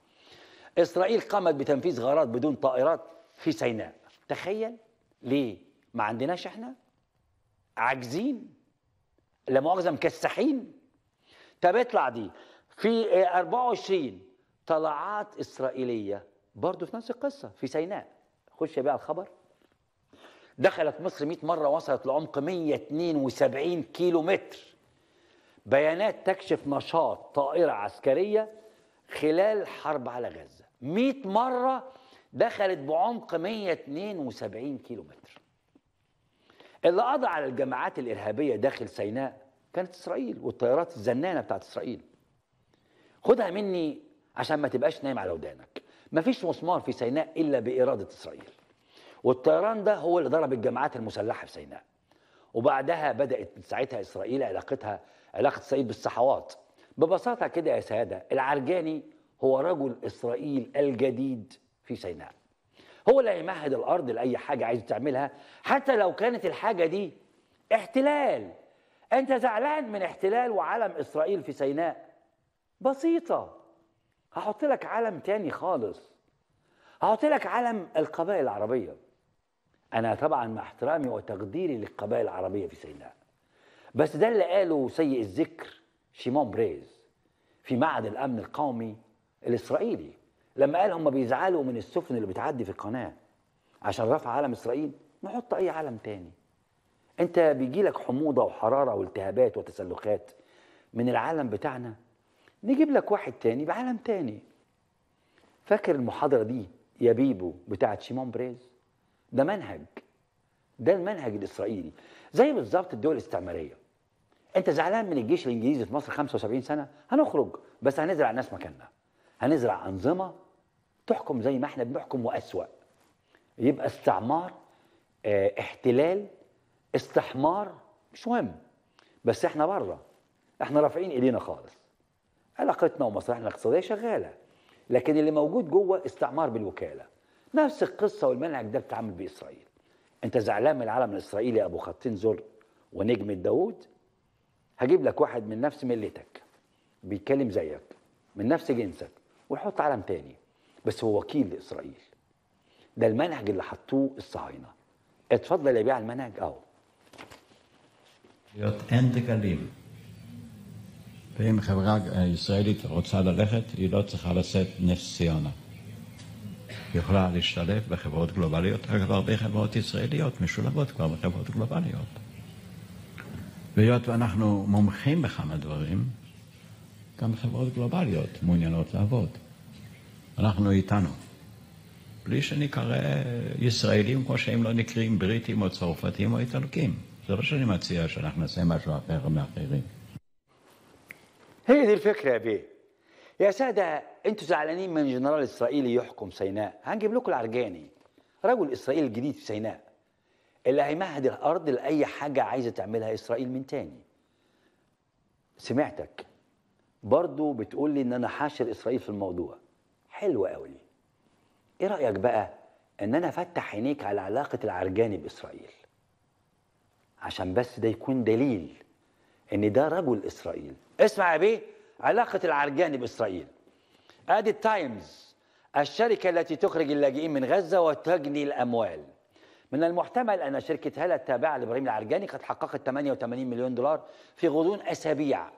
إسرائيل قامت بتنفيذ غارات بدون طائرات في سيناء تخيل ليه ما عندناش احنا عاجزين لا مؤاخذة مكسحين طب اطلع دي في 24 طلعات إسرائيلية برضه في نفس القصة في سيناء خش بقى الخبر دخلت مصر 100 مرة وصلت لعمق 172 كيلو متر بيانات تكشف نشاط طائرة عسكرية خلال حرب على غزة 100 مره دخلت بعمق 172 كيلو متر اللي قضى على الجماعات الارهابيه داخل سيناء كانت اسرائيل والطيارات الزنانه بتاعت اسرائيل خدها مني عشان ما تبقاش نايم على ودانك مفيش مسمار في سيناء الا باراده اسرائيل والطيران ده هو اللي ضرب الجماعات المسلحه في سيناء وبعدها بدات من ساعتها اسرائيل علاقتها علاقه اسرائيل بالصحوات ببساطه كده يا ساده العرجاني هو رجل إسرائيل الجديد في سيناء هو اللي يمهد الأرض لأي حاجة عايز تعملها حتى لو كانت الحاجة دي احتلال أنت زعلان من احتلال وعلم إسرائيل في سيناء بسيطة هحط لك علم تاني خالص هحط لك علم القبائل العربية أنا طبعا مع احترامي وتقديري للقبائل العربية في سيناء بس ده اللي قاله سيء الذكر شيمون بريز في معهد الأمن القومي الاسرائيلي لما قال هم بيزعلوا من السفن اللي بتعدي في القناه عشان رفع علم اسرائيل نحط اي علم تاني انت بيجي لك حموضه وحراره والتهابات وتسلخات من العالم بتاعنا نجيب لك واحد تاني بعالم تاني فاكر المحاضره دي يا بيبو بتاعت شيمون بريز ده منهج ده المنهج الاسرائيلي زي بالظبط الدول الاستعماريه انت زعلان من الجيش الانجليزي في مصر 75 سنه هنخرج بس هنزرع الناس مكاننا هنزرع أنظمة تحكم زي ما احنا بنحكم وأسوأ يبقى استعمار آه، احتلال استحمار مش مهم بس احنا بره احنا رافعين ايدينا خالص علاقتنا ومصالحنا الاقتصاديه شغاله لكن اللي موجود جوه استعمار بالوكاله نفس القصه والمنهج ده بتعمل باسرائيل انت زعلان من العلم الاسرائيلي ابو خطين زر ونجم داوود هجيب لك واحد من نفس ملتك بيتكلم زيك من نفس جنسك ويحط علم تاني بس هو وكيل لاسرائيل ده المنهج اللي حطوه الصهاينه اتفضل يبيع المنهج اهو אין דגלים. ואם חברה ישראלית רוצה ללכת, היא לא צריכה לשאת נס ציונה. היא יכולה להשתלב בחברות גלובליות, אגב הרבה חברות ישראליות משולבות כבר בחברות גלובליות. והיות ואנחנו מומחים בכמה דברים, גם חברות גלובליות מעוניינות לעבוד. אנחנו איתנו. בלי שנקרא ישראלים כמו שהם לא נקראים בריטים או צרפתים או איטלקים. זה לא שאני מציע שאנחנו נעשה משהו אחר מאחרים. هي دي الفكرة يا بيه يا سادة انتوا زعلانين من جنرال اسرائيلي يحكم سيناء هنجيب لكم العرجاني رجل اسرائيل جديد في سيناء اللي هيمهد الارض لاي حاجة عايزة تعملها اسرائيل من تاني سمعتك برضو بتقول لي ان انا حاشر اسرائيل في الموضوع حلو قوي ايه رايك بقى ان انا افتح عينيك على علاقه العرجاني باسرائيل عشان بس ده يكون دليل ان ده رجل اسرائيل اسمع يا بيه علاقه العرجاني باسرائيل ادي التايمز الشركه التي تخرج اللاجئين من غزه وتجني الاموال من المحتمل ان شركه هلا التابعه لابراهيم العرجاني قد حققت 88 مليون دولار في غضون اسابيع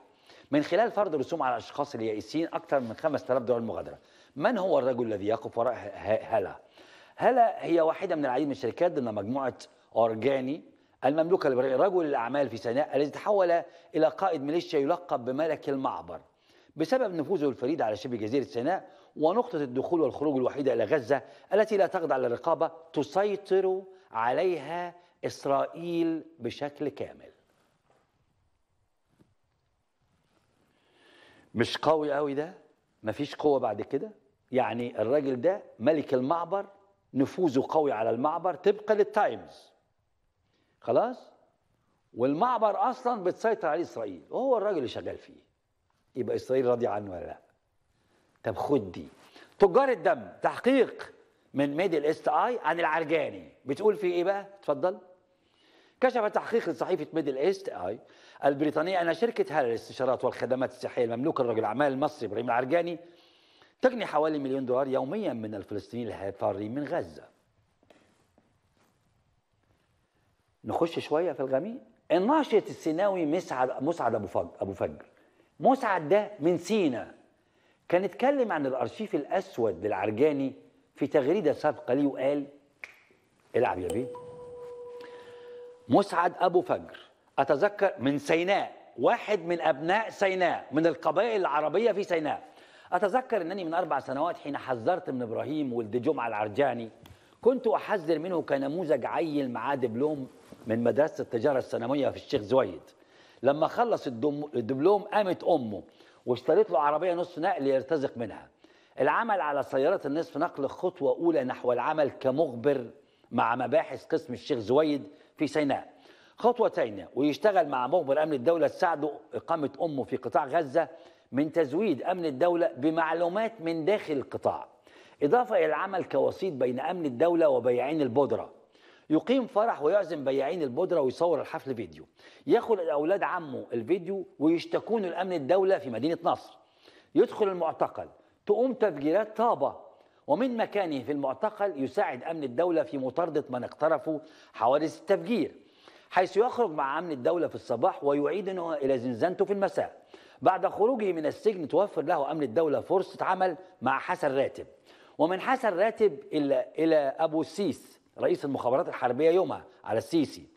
من خلال فرض رسوم على الاشخاص اليائسين اكثر من 5000 دولار مغادره من هو الرجل الذي يقف وراء هلا هلا هي واحده من العديد من الشركات ضمن مجموعه اورجاني المملوكه لرجل رجل الاعمال في سيناء الذي تحول الى قائد ميليشيا يلقب بملك المعبر بسبب نفوذه الفريد على شبه جزيره سيناء ونقطه الدخول والخروج الوحيده الى غزه التي لا تخضع للرقابه تسيطر عليها اسرائيل بشكل كامل مش قوي قوي ده مفيش قوه بعد كده يعني الراجل ده ملك المعبر نفوذه قوي على المعبر طبقا للتايمز خلاص والمعبر اصلا بتسيطر عليه اسرائيل وهو الراجل اللي شغال فيه يبقى اسرائيل راضيه عنه ولا لا طب خد دي تجار الدم تحقيق من ميدل ايست اي عن العرجاني بتقول فيه ايه بقى اتفضل كشف تحقيق لصحيفه ميدل ايست اي البريطانية أن شركة هالة للاستشارات والخدمات الصحية المملوكة لرجل الأعمال المصري إبراهيم العرجاني تجني حوالي مليون دولار يوميا من الفلسطينيين الفارين من غزة نخش شوية في الغميق الناشط السيناوي مسعد مسعد أبو فجر أبو فجر مسعد ده من سينا كان اتكلم عن الأرشيف الأسود للعرجاني في تغريدة سابقة ليه وقال العب يا بيه مسعد أبو فجر أتذكر من سيناء واحد من أبناء سيناء من القبائل العربية في سيناء أتذكر أنني من أربع سنوات حين حذرت من إبراهيم ولد جمعة العرجاني كنت أحذر منه كنموذج عيل معاه دبلوم من مدرسة التجارة الثانوية في الشيخ زويد لما خلص الدبلوم قامت أمه واشتريت له عربية نصف نقل يرتزق منها العمل على سيارات النصف نقل خطوة أولى نحو العمل كمخبر مع مباحث قسم الشيخ زويد في سيناء خطوتين ويشتغل مع مخبر امن الدوله تساعده اقامه امه في قطاع غزه من تزويد امن الدوله بمعلومات من داخل القطاع اضافه الى العمل كوسيط بين امن الدوله وبياعين البودره يقيم فرح ويعزم بياعين البودره ويصور الحفل فيديو ياخد اولاد عمه الفيديو ويشتكون لامن الدوله في مدينه نصر يدخل المعتقل تقوم تفجيرات طابه ومن مكانه في المعتقل يساعد امن الدوله في مطارده من اقترفوا حوادث التفجير حيث يخرج مع أمن الدولة في الصباح ويعيد إلى زنزانته في المساء بعد خروجه من السجن توفر له أمن الدولة فرصة عمل مع حسن راتب ومن حسن راتب إلى, إلى أبو السيس رئيس المخابرات الحربية يومها على السيسي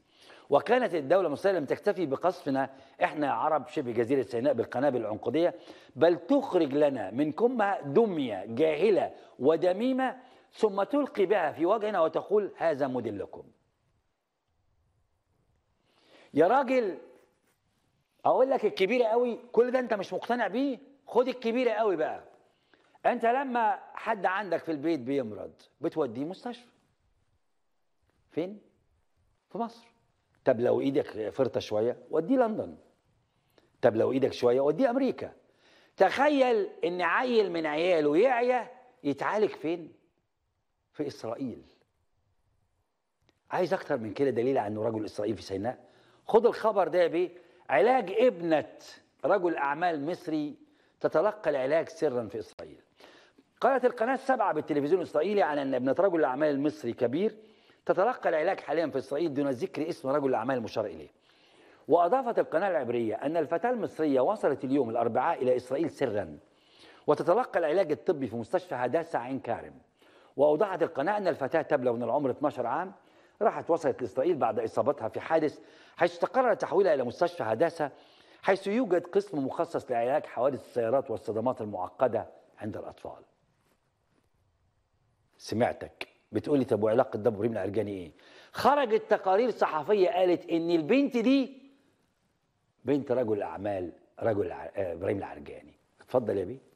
وكانت الدولة المصرية لم تكتفي بقصفنا احنا عرب شبه جزيرة سيناء بالقنابل العنقودية بل تخرج لنا من كمها دمية جاهلة ودميمة ثم تلقي بها في وجهنا وتقول هذا مدلكم يا راجل اقول لك الكبيره قوي كل ده انت مش مقتنع بيه خد الكبيره قوي بقى انت لما حد عندك في البيت بيمرض بتوديه مستشفى فين في مصر طب لو ايدك فرطه شويه وديه لندن طب لو ايدك شويه وديه امريكا تخيل ان عيل من عياله يعيا يتعالج فين في اسرائيل عايز اكتر من كده دليل على انه رجل اسرائيل في سيناء خد الخبر ده بيه علاج ابنة رجل أعمال مصري تتلقى العلاج سرا في إسرائيل قالت القناة السبعة بالتلفزيون الإسرائيلي عن أن ابنة رجل الأعمال المصري كبير تتلقى العلاج حاليا في إسرائيل دون ذكر اسم رجل الأعمال المشار إليه وأضافت القناة العبرية أن الفتاة المصرية وصلت اليوم الأربعاء إلى إسرائيل سرا وتتلقى العلاج الطبي في مستشفى هداسة عين كارم وأوضحت القناة أن الفتاة تبلغ من العمر 12 عام راحت وصلت لإسرائيل بعد إصابتها في حادث حيث تقرر تحويلها إلى مستشفى هداسة حيث يوجد قسم مخصص لعلاج حوادث السيارات والصدمات المعقدة عند الأطفال سمعتك بتقولي طب وعلاقة ده بوريم العرجاني إيه خرجت تقارير صحفية قالت إن البنت دي بنت رجل أعمال رجل آه، إبراهيم العرجاني اتفضل يا بيه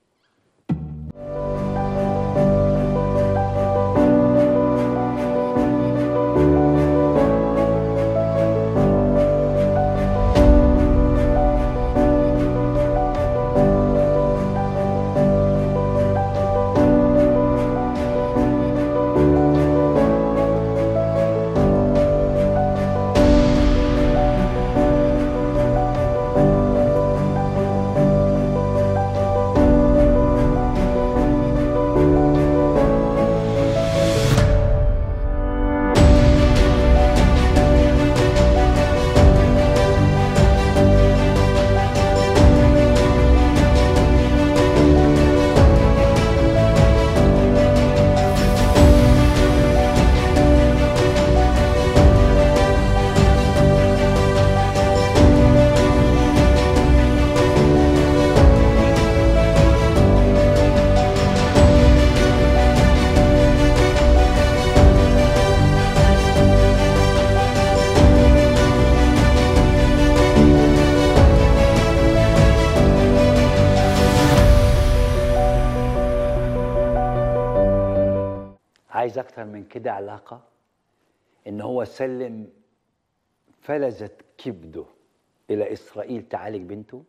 أكثر من كده علاقه ان هو سلم فلذت كبده الى اسرائيل تعالج بنته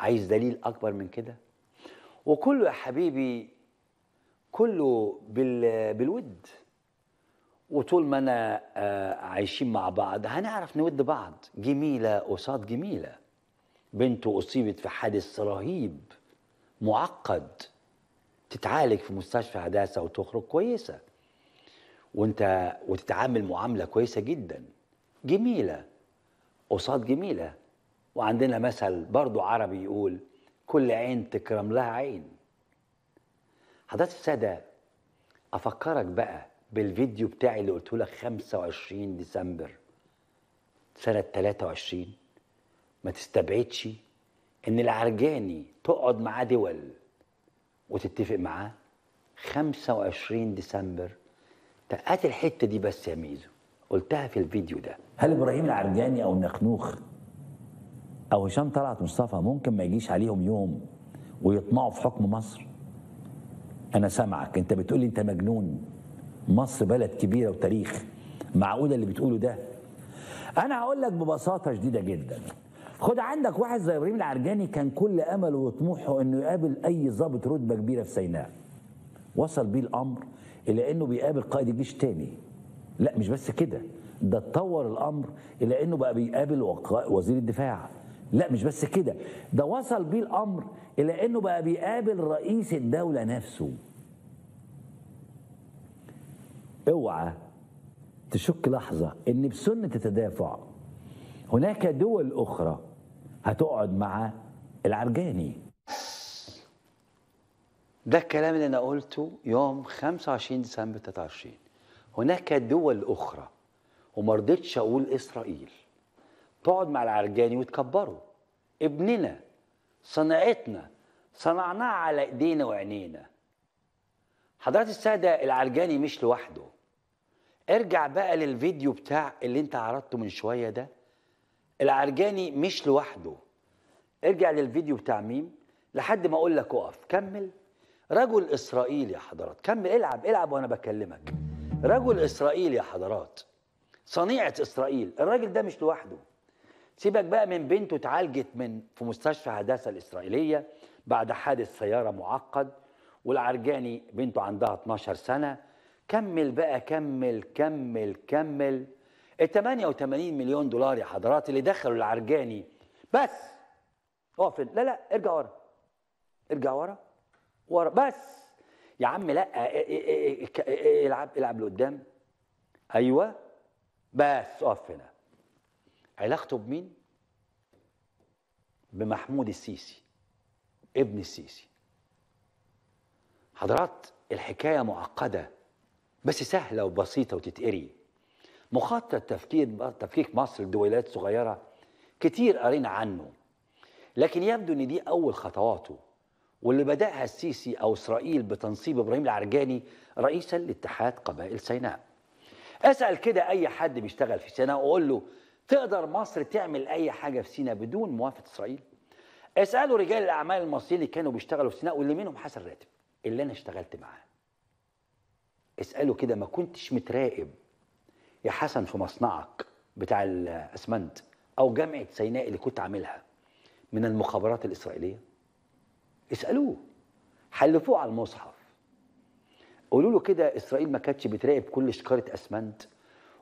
عايز دليل اكبر من كده وكله يا حبيبي كله بال... بالود وطول ما انا آه، عايشين مع بعض هنعرف نود بعض جميله قصاد جميله بنته اصيبت في حادث رهيب معقد تتعالج في مستشفى هداسه وتخرج كويسه وانت وتتعامل معامله كويسه جدا جميله قصاد جميله وعندنا مثل برضو عربي يقول كل عين تكرم لها عين حضرتك الساده افكرك بقى بالفيديو بتاعي اللي قلته لك 25 ديسمبر سنه 23 ما تستبعدش ان العرجاني تقعد معاه دول وتتفق معاه 25 ديسمبر تقات الحته دي بس يا ميزو قلتها في الفيديو ده هل ابراهيم العرجاني او النخنوخ او هشام طلعت مصطفى ممكن ما يجيش عليهم يوم ويطمعوا في حكم مصر انا سامعك انت بتقولي انت مجنون مصر بلد كبيره وتاريخ معقوله اللي بتقوله ده انا هقول لك ببساطه شديده جدا خد عندك واحد زي ابراهيم العرجاني كان كل امله وطموحه انه يقابل اي ضابط رتبه كبيره في سيناء وصل بيه الامر الى انه بيقابل قائد الجيش تاني لا مش بس كده ده اتطور الامر الى انه بقى بيقابل وزير الدفاع لا مش بس كده ده وصل بيه الامر الى انه بقى بيقابل رئيس الدوله نفسه اوعى تشك لحظه ان بسنه التدافع هناك دول اخرى هتقعد مع العرجاني ده الكلام اللي أنا قلته يوم 25 ديسمبر 23 هناك دول أخرى وما رضيتش أقول إسرائيل تقعد مع العرجاني وتكبروا ابننا صنعتنا صنعناه على إيدينا وعينينا حضرات السادة العرجاني مش لوحده ارجع بقى للفيديو بتاع اللي انت عرضته من شوية ده العرجاني مش لوحده ارجع للفيديو بتاع ميم لحد ما اقول لك اقف كمل رجل اسرائيلي يا حضرات كمل العب العب وانا بكلمك رجل اسرائيلي يا حضرات صنيعه اسرائيل الراجل ده مش لوحده سيبك بقى من بنته اتعالجت من في مستشفى هداسه الاسرائيليه بعد حادث سياره معقد والعرجاني بنته عندها 12 سنه كمل بقى كمل كمل كمل ال إيه، 88 مليون دولار يا حضرات اللي دخلوا العرجاني بس اقف لا لا ارجع ورا ارجع ورا ورا بس يا عم لا إيه، إيه، العب العب لقدام ايوه بس اقف هنا علاقته بمين؟ بمحمود السيسي ابن السيسي حضرات الحكايه معقده بس سهله وبسيطه وتتقري مخطط تفكير تفكيك مصر لدولات صغيرة كتير قرينا عنه لكن يبدو ان دي اول خطواته واللي بدأها السيسي او اسرائيل بتنصيب ابراهيم العرجاني رئيسا لاتحاد قبائل سيناء اسال كده اي حد بيشتغل في سيناء واقول له تقدر مصر تعمل اي حاجه في سيناء بدون موافقه اسرائيل اسالوا رجال الاعمال المصريين اللي كانوا بيشتغلوا في سيناء واللي منهم حسن راتب اللي انا اشتغلت معاه اساله كده ما كنتش متراقب يا حسن في مصنعك بتاع الاسمنت او جامعه سيناء اللي كنت عاملها من المخابرات الاسرائيليه اسالوه حلفوه على المصحف قولوا له كده اسرائيل ما كانتش بتراقب كل شكاره اسمنت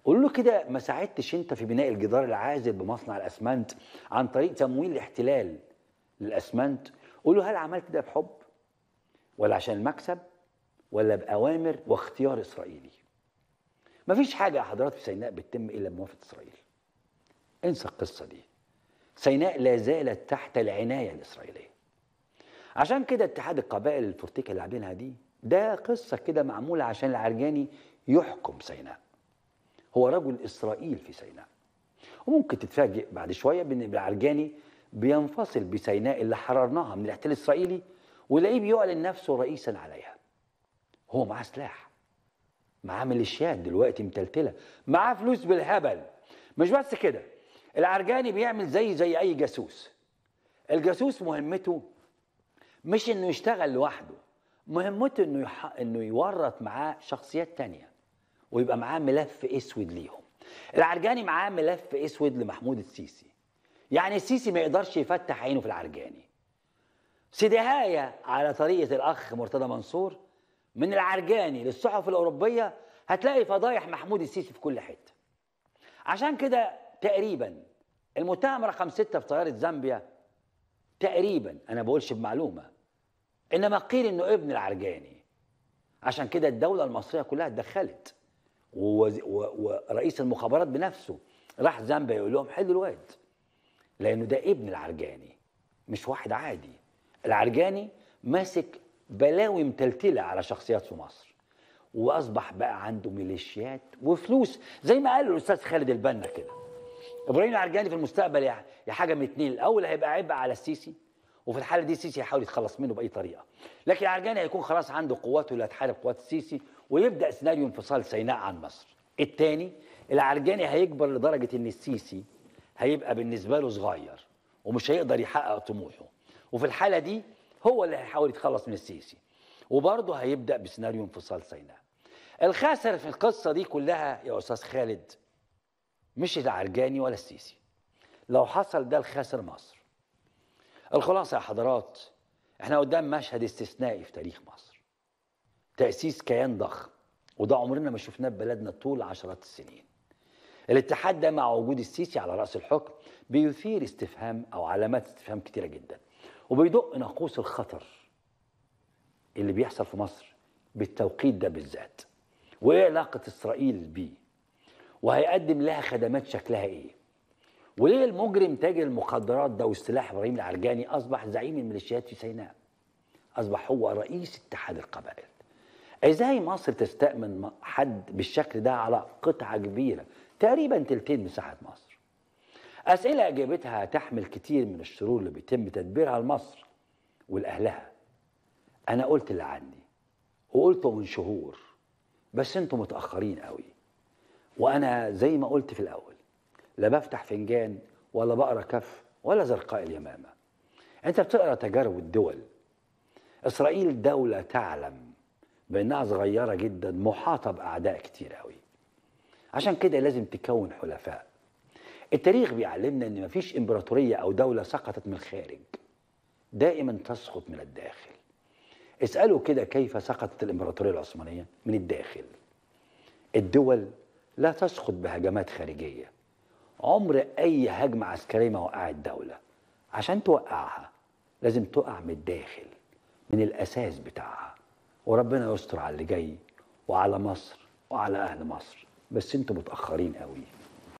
قولوا له كده ما ساعدتش انت في بناء الجدار العازل بمصنع الاسمنت عن طريق تمويل الاحتلال للاسمنت قولوا له هل عملت ده بحب ولا عشان المكسب ولا باوامر واختيار اسرائيلي مفيش حاجه يا حضرات في سيناء بتتم الا بموافقه اسرائيل انسى القصه دي سيناء لا زالت تحت العنايه الاسرائيليه عشان كده اتحاد القبائل الفرتيكه اللي عاملينها دي ده قصه كده معموله عشان العرجاني يحكم سيناء هو رجل اسرائيل في سيناء وممكن تتفاجئ بعد شويه بان العرجاني بينفصل بسيناء اللي حررناها من الاحتلال الاسرائيلي ويلاقيه بيعلن نفسه رئيسا عليها هو معاه سلاح معاه ميليشيات دلوقتي متلتله معاه فلوس بالهبل مش بس كده العرجاني بيعمل زي زي اي جاسوس الجاسوس مهمته مش انه يشتغل لوحده مهمته انه يح... انه يورط معاه شخصيات تانية ويبقى معاه ملف اسود ليهم العرجاني معاه ملف اسود لمحمود السيسي يعني السيسي ما يقدرش يفتح عينه في العرجاني هايا على طريقة الأخ مرتضى منصور من العرجاني للصحف الاوروبيه هتلاقي فضايح محمود السيسي في كل حته عشان كده تقريبا المتهم رقم ستة في طيارة زامبيا تقريبا أنا بقولش بمعلومة إنما قيل إنه ابن العرجاني عشان كده الدولة المصرية كلها اتدخلت ورئيس المخابرات بنفسه راح زامبيا يقول لهم حلوا الواد لأنه ده ابن العرجاني مش واحد عادي العرجاني ماسك بلاوي متلتله على شخصيات في مصر واصبح بقى عنده ميليشيات وفلوس زي ما قال الاستاذ خالد البنا كده ابراهيم العرجاني في المستقبل يا حاجه من اتنين الاول هيبقى عبء على السيسي وفي الحاله دي السيسي هيحاول يتخلص منه باي طريقه لكن العرجاني هيكون خلاص عنده قواته اللي هتحارب قوات السيسي ويبدا سيناريو انفصال سيناء عن مصر الثاني العرجاني هيكبر لدرجه ان السيسي هيبقى بالنسبه له صغير ومش هيقدر يحقق طموحه وفي الحاله دي هو اللي هيحاول يتخلص من السيسي وبرضه هيبدا بسيناريو انفصال سيناء الخاسر في القصه دي كلها يا استاذ خالد مش العرجاني ولا السيسي لو حصل ده الخاسر مصر الخلاصه يا حضرات احنا قدام مشهد استثنائي في تاريخ مصر تاسيس كيان ضخم وده عمرنا ما شفناه في بلدنا طول عشرات السنين الاتحاد ده مع وجود السيسي على راس الحكم بيثير استفهام او علامات استفهام كتيره جدا وبيدق ناقوس الخطر اللي بيحصل في مصر بالتوقيت ده بالذات وايه علاقه اسرائيل بيه وهيقدم لها خدمات شكلها ايه وليه المجرم تاجر المخدرات ده والسلاح ابراهيم العرجاني اصبح زعيم الميليشيات في سيناء اصبح هو رئيس اتحاد القبائل ازاي مصر تستامن حد بالشكل ده على قطعه كبيره تقريبا تلتين مساحه مصر أسئلة إجابتها تحمل كتير من الشرور اللي بيتم تدبيرها لمصر ولأهلها أنا قلت اللي عندي وقلته من شهور بس أنتوا متأخرين قوي وأنا زي ما قلت في الأول لا بفتح فنجان ولا بقرا كف ولا زرقاء اليمامة أنت بتقرا تجارب الدول إسرائيل دولة تعلم بأنها صغيرة جدا محاطة بأعداء كتير قوي عشان كده لازم تكون حلفاء التاريخ بيعلمنا ان مفيش امبراطوريه او دوله سقطت من الخارج دائما تسقط من الداخل اسالوا كده كيف سقطت الامبراطوريه العثمانيه من الداخل الدول لا تسقط بهجمات خارجيه عمر اي هجمه عسكريه ما وقعت دوله عشان توقعها لازم تقع من الداخل من الاساس بتاعها وربنا يستر على اللي جاي وعلى مصر وعلى اهل مصر بس انتوا متاخرين قوي